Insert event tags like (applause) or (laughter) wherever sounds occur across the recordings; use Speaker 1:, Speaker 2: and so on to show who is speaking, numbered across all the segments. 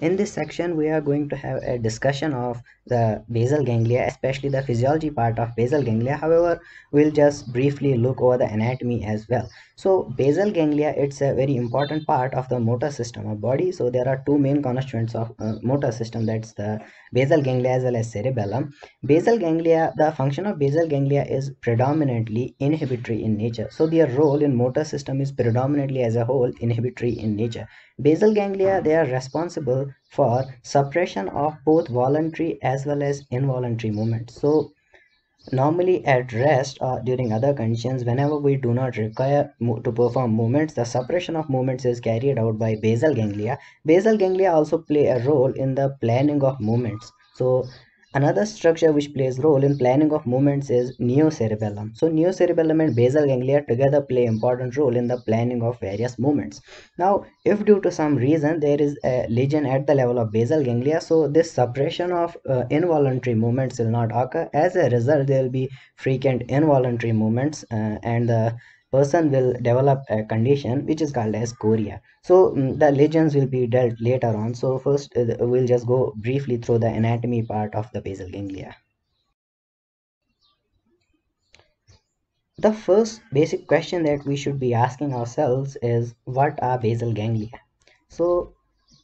Speaker 1: In this section, we are going to have a discussion of the basal ganglia, especially the physiology part of basal ganglia. However, we'll just briefly look over the anatomy as well. So basal ganglia, it's a very important part of the motor system of body. So there are two main constituents of uh, motor system. That's the basal ganglia as well as cerebellum. Basal ganglia, the function of basal ganglia is predominantly inhibitory in nature. So their role in motor system is predominantly as a whole inhibitory in nature. Basal ganglia, they are responsible for suppression of both voluntary as well as involuntary movements. So normally at rest or during other conditions, whenever we do not require to perform movements, the suppression of movements is carried out by basal ganglia. Basal ganglia also play a role in the planning of movements. So Another structure which plays role in planning of movements is neocerebellum. So neocerebellum and basal ganglia together play important role in the planning of various movements. Now if due to some reason there is a lesion at the level of basal ganglia so this suppression of uh, involuntary movements will not occur. As a result there will be frequent involuntary movements uh, and the person will develop a condition which is called as chorea so mm, the legends will be dealt later on so first uh, we'll just go briefly through the anatomy part of the basal ganglia the first basic question that we should be asking ourselves is what are basal ganglia so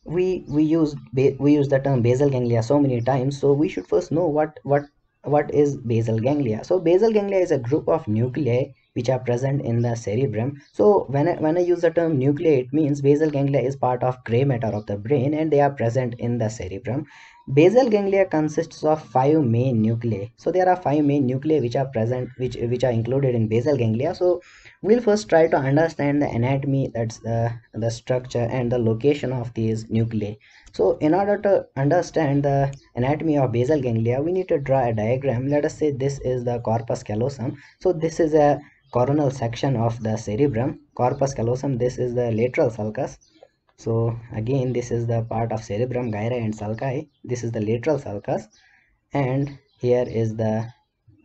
Speaker 1: we we use we use the term basal ganglia so many times so we should first know what what what is basal ganglia so basal ganglia is a group of nuclei which are present in the cerebrum. So when I, when I use the term nuclei, it means basal ganglia is part of gray matter of the brain and they are present in the cerebrum. Basal ganglia consists of five main nuclei. So there are five main nuclei which are present, which which are included in basal ganglia. So we'll first try to understand the anatomy, that's the the structure and the location of these nuclei. So in order to understand the anatomy of basal ganglia, we need to draw a diagram. Let us say this is the corpus callosum. So this is a coronal section of the cerebrum corpus callosum this is the lateral sulcus so again this is the part of cerebrum gyri and sulci this is the lateral sulcus and here is the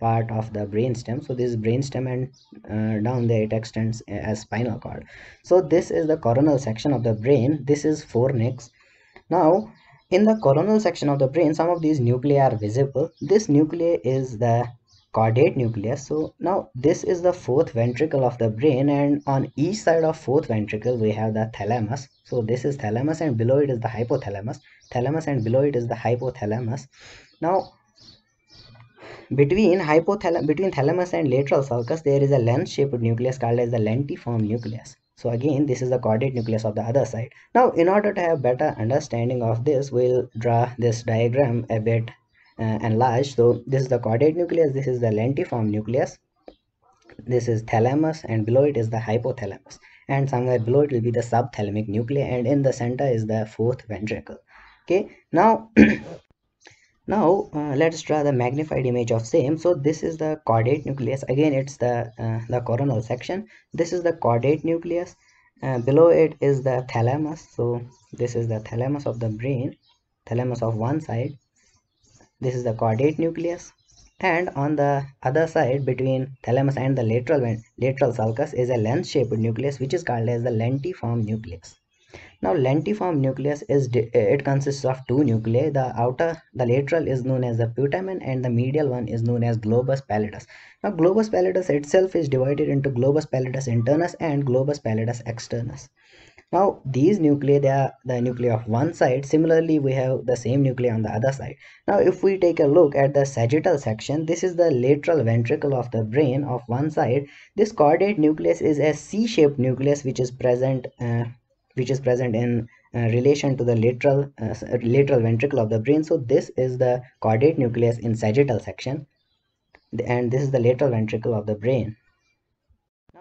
Speaker 1: part of the brainstem so this brainstem and uh, down there it extends uh, as spinal cord so this is the coronal section of the brain this is fornix now in the coronal section of the brain some of these nuclei are visible this nuclei is the caudate nucleus so now this is the fourth ventricle of the brain and on each side of fourth ventricle we have the thalamus so this is thalamus and below it is the hypothalamus thalamus and below it is the hypothalamus now between hypothalamus between thalamus and lateral sulcus there is a lens shaped nucleus called as the lentiform nucleus so again this is the caudate nucleus of the other side now in order to have better understanding of this we'll draw this diagram a bit enlarged uh, so this is the caudate nucleus this is the lentiform nucleus this is thalamus and below it is the hypothalamus and somewhere below it will be the subthalamic nuclei and in the center is the fourth ventricle okay now (clears throat) now uh, let's draw the magnified image of same so this is the caudate nucleus again it's the uh, the coronal section this is the caudate nucleus uh, below it is the thalamus so this is the thalamus of the brain thalamus of one side this is the caudate nucleus and on the other side between thalamus and the lateral lateral sulcus is a lens-shaped nucleus which is called as the lentiform nucleus now lentiform nucleus is it consists of two nuclei the outer the lateral is known as the putamen and the medial one is known as globus pallidus now globus pallidus itself is divided into globus pallidus internus and globus pallidus externus now these nuclei they are the nuclei of one side similarly we have the same nuclei on the other side now if we take a look at the sagittal section this is the lateral ventricle of the brain of one side this caudate nucleus is a c-shaped nucleus which is present uh, which is present in uh, relation to the lateral uh, lateral ventricle of the brain so this is the caudate nucleus in sagittal section and this is the lateral ventricle of the brain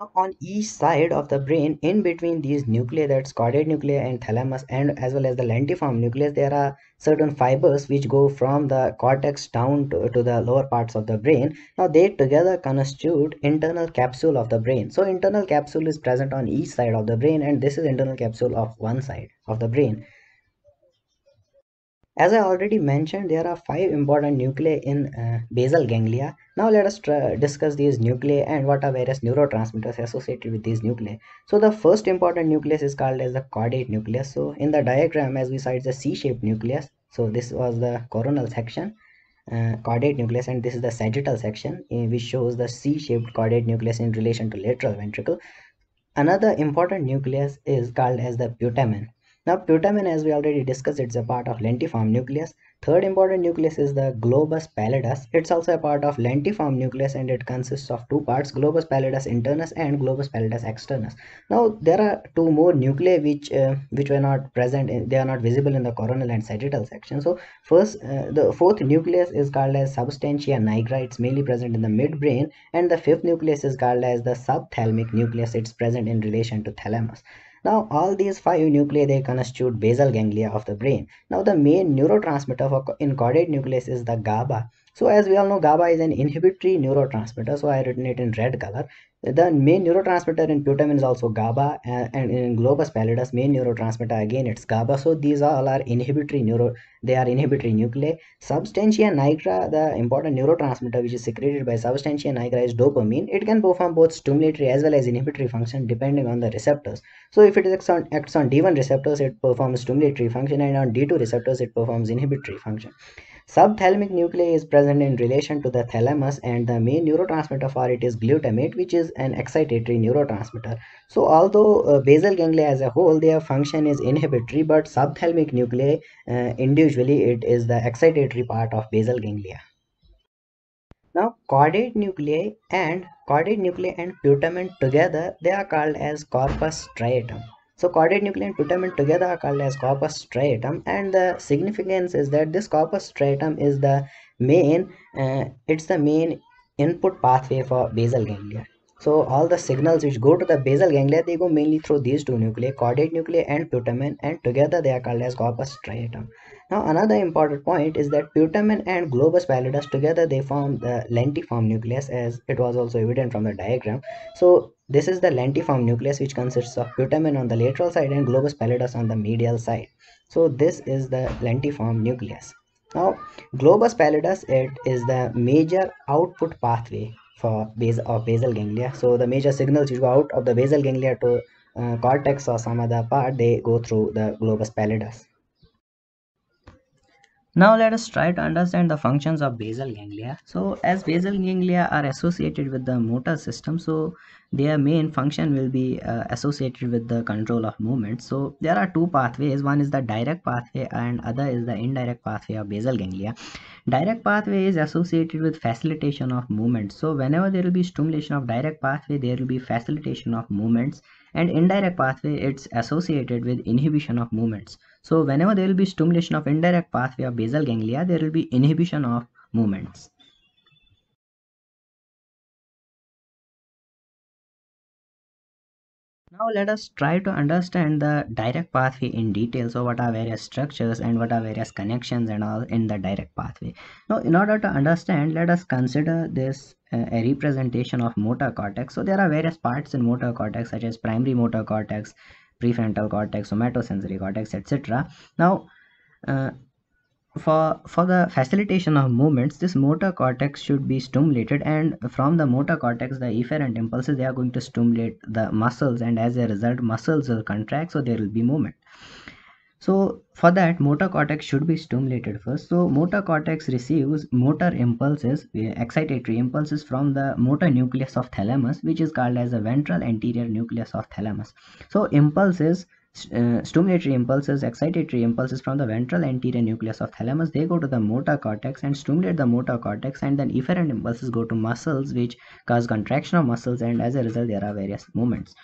Speaker 1: now on each side of the brain in between these nuclei that's caudate nucleus and thalamus and as well as the lentiform nucleus there are certain fibers which go from the cortex down to, to the lower parts of the brain. Now they together constitute internal capsule of the brain. So internal capsule is present on each side of the brain and this is internal capsule of one side of the brain. As I already mentioned, there are five important nuclei in uh, basal ganglia. Now let us discuss these nuclei and what are various neurotransmitters associated with these nuclei. So the first important nucleus is called as the caudate nucleus. So in the diagram as we saw it's a C-shaped nucleus. So this was the coronal section, uh, caudate nucleus and this is the sagittal section eh, which shows the C-shaped caudate nucleus in relation to lateral ventricle. Another important nucleus is called as the putamen. Now putamen as we already discussed it's a part of lentiform nucleus. Third important nucleus is the globus pallidus. It's also a part of lentiform nucleus and it consists of two parts globus pallidus internus and globus pallidus externus. Now there are two more nuclei which uh, which were not present in, they are not visible in the coronal and sagittal section. So first uh, the fourth nucleus is called as substantia nigra it's mainly present in the midbrain and the fifth nucleus is called as the subthalamic nucleus it's present in relation to thalamus. Now all these five nuclei they constitute basal ganglia of the brain. Now the main neurotransmitter for in caudate nucleus is the GABA so as we all know, GABA is an inhibitory neurotransmitter. So I have written it in red color. The main neurotransmitter in putamen is also GABA and in globus pallidus main neurotransmitter again it's GABA. So these are all are inhibitory neuro, they are inhibitory nuclei. Substantia nigra, the important neurotransmitter which is secreted by substantia nigra is dopamine. It can perform both stimulatory as well as inhibitory function depending on the receptors. So if it acts on, acts on D1 receptors, it performs stimulatory function and on D2 receptors, it performs inhibitory function. Subthalamic nuclei is present in relation to the thalamus and the main neurotransmitter for it is glutamate which is an excitatory neurotransmitter. So although uh, basal ganglia as a whole their function is inhibitory but subthalamic nuclei uh, individually it is the excitatory part of basal ganglia. Now chordate nuclei and caudate nuclei and putamen together they are called as corpus striatum. So chordate nuclei and putamen together are called as corpus striatum and the significance is that this corpus striatum is the main, uh, it's the main input pathway for basal ganglia. So all the signals which go to the basal ganglia, they go mainly through these two nuclei, chordate nuclei and putamen and together they are called as corpus striatum. Now another important point is that putamen and globus pallidus together they form the lentiform nucleus as it was also evident from the diagram. So this is the lentiform nucleus which consists of putamen on the lateral side and globus pallidus on the medial side. So this is the lentiform nucleus. Now globus pallidus it is the major output pathway for basal of basal ganglia. So the major signals which go out of the basal ganglia to uh, cortex or some other part they go through the globus pallidus. Now let us try to understand the functions of basal ganglia. So as basal ganglia are associated with the motor system, so their main function will be uh, associated with the control of movement so there are two pathways one is the direct pathway and other is the indirect pathway of basal ganglia direct pathway is associated with facilitation of movement so whenever there will be stimulation of direct pathway there will be facilitation of movements and indirect pathway it's associated with inhibition of movements so whenever there will be stimulation of indirect pathway of basal ganglia there will be inhibition of movements Now let us try to understand the direct pathway in detail. So what are various structures and what are various connections and all in the direct pathway. Now in order to understand, let us consider this uh, a representation of motor cortex. So there are various parts in motor cortex such as primary motor cortex, prefrontal cortex, somatosensory cortex, etc. Now uh, for, for the facilitation of movements, this motor cortex should be stimulated and from the motor cortex, the efferent impulses, they are going to stimulate the muscles and as a result, muscles will contract, so there will be movement. So for that, motor cortex should be stimulated first. So motor cortex receives motor impulses, eh, excitatory impulses from the motor nucleus of thalamus, which is called as the ventral anterior nucleus of thalamus. So impulses uh, stimulatory impulses, excitatory impulses from the ventral anterior nucleus of thalamus, they go to the motor cortex and stimulate the motor cortex and then efferent impulses go to muscles which cause contraction of muscles and as a result there are various movements.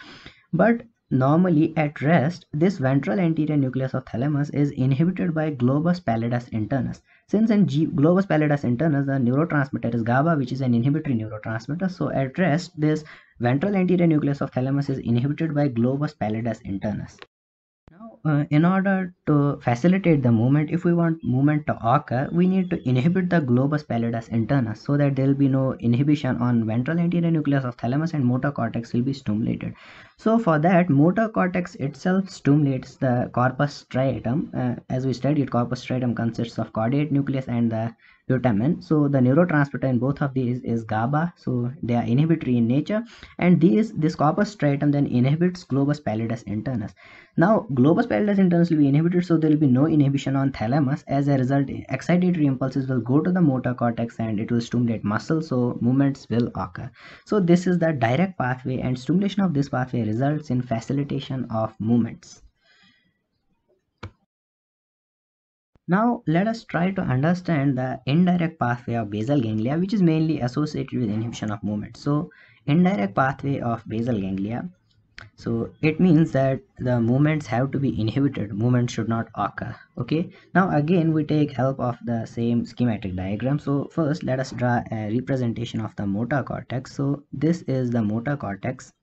Speaker 1: But normally at rest, this ventral anterior nucleus of thalamus is inhibited by globus pallidus internus. Since in G globus pallidus internus, the neurotransmitter is GABA which is an inhibitory neurotransmitter. So at rest, this ventral anterior nucleus of thalamus is inhibited by globus pallidus internus. Uh, in order to facilitate the movement if we want movement to occur we need to inhibit the globus pallidus internus so that there will be no inhibition on ventral anterior nucleus of thalamus and motor cortex will be stimulated so for that motor cortex itself stimulates the corpus striatum uh, as we studied corpus striatum consists of caudate nucleus and the glutamine so the neurotransmitter in both of these is GABA so they are inhibitory in nature and these this corpus striatum then inhibits globus pallidus internus now globus pallidus internus will be inhibited so there will be no inhibition on thalamus as a result excitatory impulses will go to the motor cortex and it will stimulate muscle so movements will occur so this is the direct pathway and stimulation of this pathway results in facilitation of movements Now let us try to understand the indirect pathway of basal ganglia which is mainly associated with inhibition of movement. So indirect pathway of basal ganglia. So it means that the movements have to be inhibited, movement should not occur. Okay, now again we take help of the same schematic diagram. So first let us draw a representation of the motor cortex. So this is the motor cortex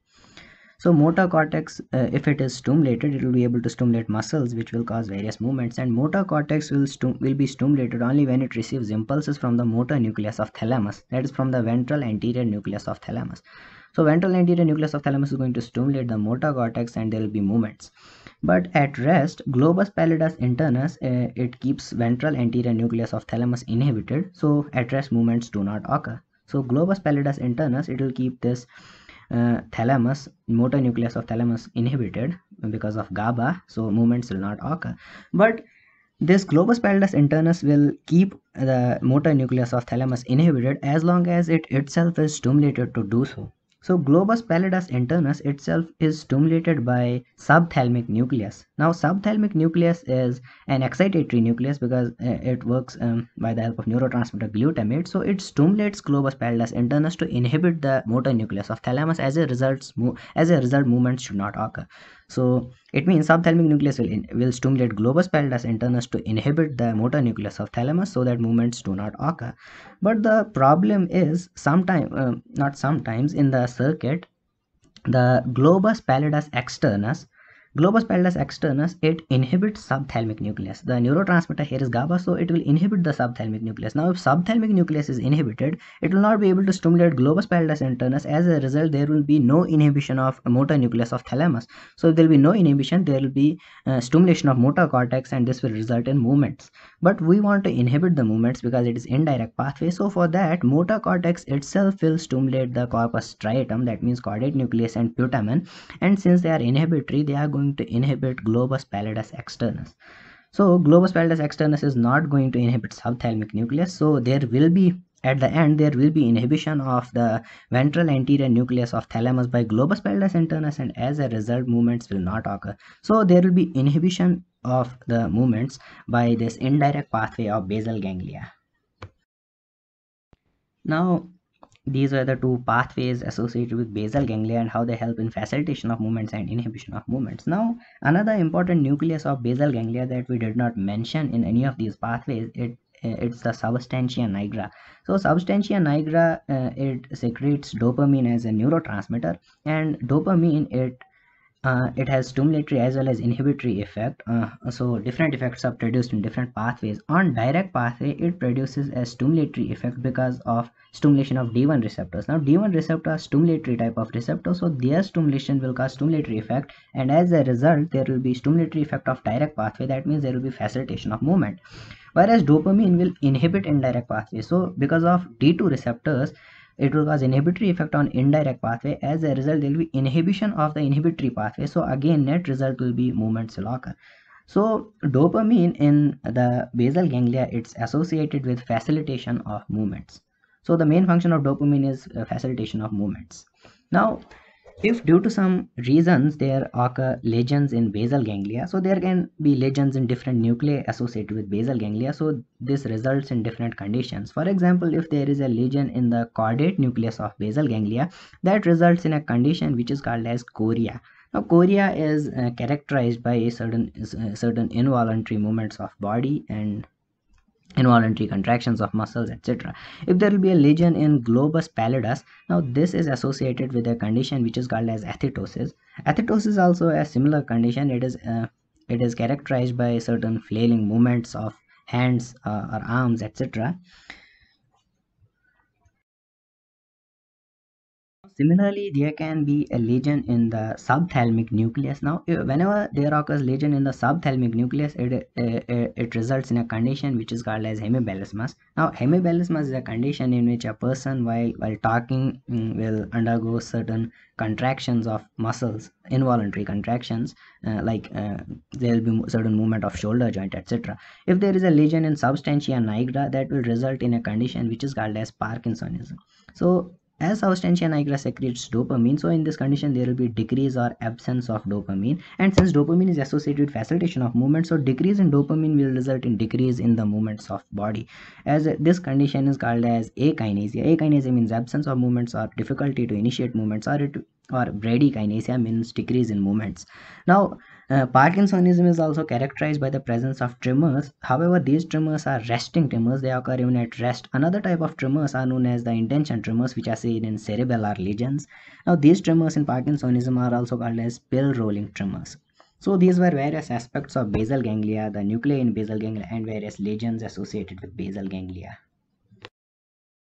Speaker 1: so motor cortex, uh, if it is stimulated, it will be able to stimulate muscles, which will cause various movements. And motor cortex will will be stimulated only when it receives impulses from the motor nucleus of thalamus, that is from the ventral anterior nucleus of thalamus. So ventral anterior nucleus of thalamus is going to stimulate the motor cortex, and there will be movements. But at rest, globus pallidus internus, uh, it keeps ventral anterior nucleus of thalamus inhibited, so at rest movements do not occur. So globus pallidus internus, it will keep this uh, thalamus motor nucleus of thalamus inhibited because of GABA so movements will not occur but this globus pallidus internus will keep the motor nucleus of thalamus inhibited as long as it itself is stimulated to do so so globus pallidus internus itself is stimulated by subthalamic nucleus. Now subthalamic nucleus is an excitatory nucleus because uh, it works um, by the help of neurotransmitter glutamate. So it stimulates globus pallidus internus to inhibit the motor nucleus of thalamus. As a result, as a result, movements should not occur. So it means subthalamic nucleus will, in, will stimulate globus pallidus internus to inhibit the motor nucleus of thalamus so that movements do not occur. But the problem is sometimes, uh, not sometimes in the circuit, the globus pallidus externus Globus pallidus externus, it inhibits subthalamic nucleus. The neurotransmitter here is GABA, so it will inhibit the subthalamic nucleus. Now, if subthalamic nucleus is inhibited, it will not be able to stimulate globus pallidus internus. As a result, there will be no inhibition of motor nucleus of thalamus. So, if there will be no inhibition, there will be uh, stimulation of motor cortex and this will result in movements. But we want to inhibit the movements because it is indirect pathway. So, for that, motor cortex itself will stimulate the corpus striatum, that means caudate nucleus and putamen. And since they are inhibitory, they are going going to inhibit globus pallidus externus so globus pallidus externus is not going to inhibit subthalamic nucleus so there will be at the end there will be inhibition of the ventral anterior nucleus of thalamus by globus pallidus internus and as a result movements will not occur so there will be inhibition of the movements by this indirect pathway of basal ganglia now these were the two pathways associated with basal ganglia and how they help in facilitation of movements and inhibition of movements. Now, another important nucleus of basal ganglia that we did not mention in any of these pathways, it it's the substantia nigra so substantia nigra uh, it secretes dopamine as a neurotransmitter and dopamine it uh, it has stimulatory as well as inhibitory effect uh, so different effects are produced in different pathways on direct pathway it produces a stimulatory effect because of stimulation of d1 receptors now d1 receptor stimulatory type of receptor so their stimulation will cause stimulatory effect and as a result there will be stimulatory effect of direct pathway that means there will be facilitation of movement whereas dopamine will inhibit indirect pathway so because of d2 receptors it will cause inhibitory effect on indirect pathway as a result there will be inhibition of the inhibitory pathway so again net result will be movement will occur so dopamine in the basal ganglia it's associated with facilitation of movements so the main function of dopamine is uh, facilitation of movements now if due to some reasons there occur lesions in basal ganglia, so there can be lesions in different nuclei associated with basal ganglia. So this results in different conditions. For example, if there is a lesion in the caudate nucleus of basal ganglia, that results in a condition which is called as chorea. Now, chorea is uh, characterized by certain uh, certain involuntary movements of body and involuntary contractions of muscles etc if there will be a lesion in globus pallidus now this is associated with a condition which is called as athetosis athetosis is also a similar condition it is uh, it is characterized by certain flailing movements of hands uh, or arms etc Similarly, there can be a lesion in the subthalamic nucleus. Now, whenever there occurs lesion in the subthalamic nucleus, it, it, uh, uh, it results in a condition which is called as hemiballismus. Now, hemiballismus is a condition in which a person while, while talking mm, will undergo certain contractions of muscles, involuntary contractions, uh, like uh, there will be certain movement of shoulder joint, etc. If there is a lesion in substantia nigra, that will result in a condition which is called as Parkinsonism. So as substantia nigra secretes dopamine so in this condition there will be decrease or absence of dopamine and since dopamine is associated with facilitation of movement so decrease in dopamine will result in decrease in the movements of body as this condition is called as akinesia akinesia means absence of movements or difficulty to initiate movements or it or bradykinesia means decrease in movements. Now, uh, Parkinsonism is also characterized by the presence of tremors. However, these tremors are resting tremors. They occur even at rest. Another type of tremors are known as the intention tremors, which are seen in cerebellar lesions. Now, these tremors in Parkinsonism are also called as pill rolling tremors. So these were various aspects of basal ganglia, the nuclei in basal ganglia and various lesions associated with basal ganglia.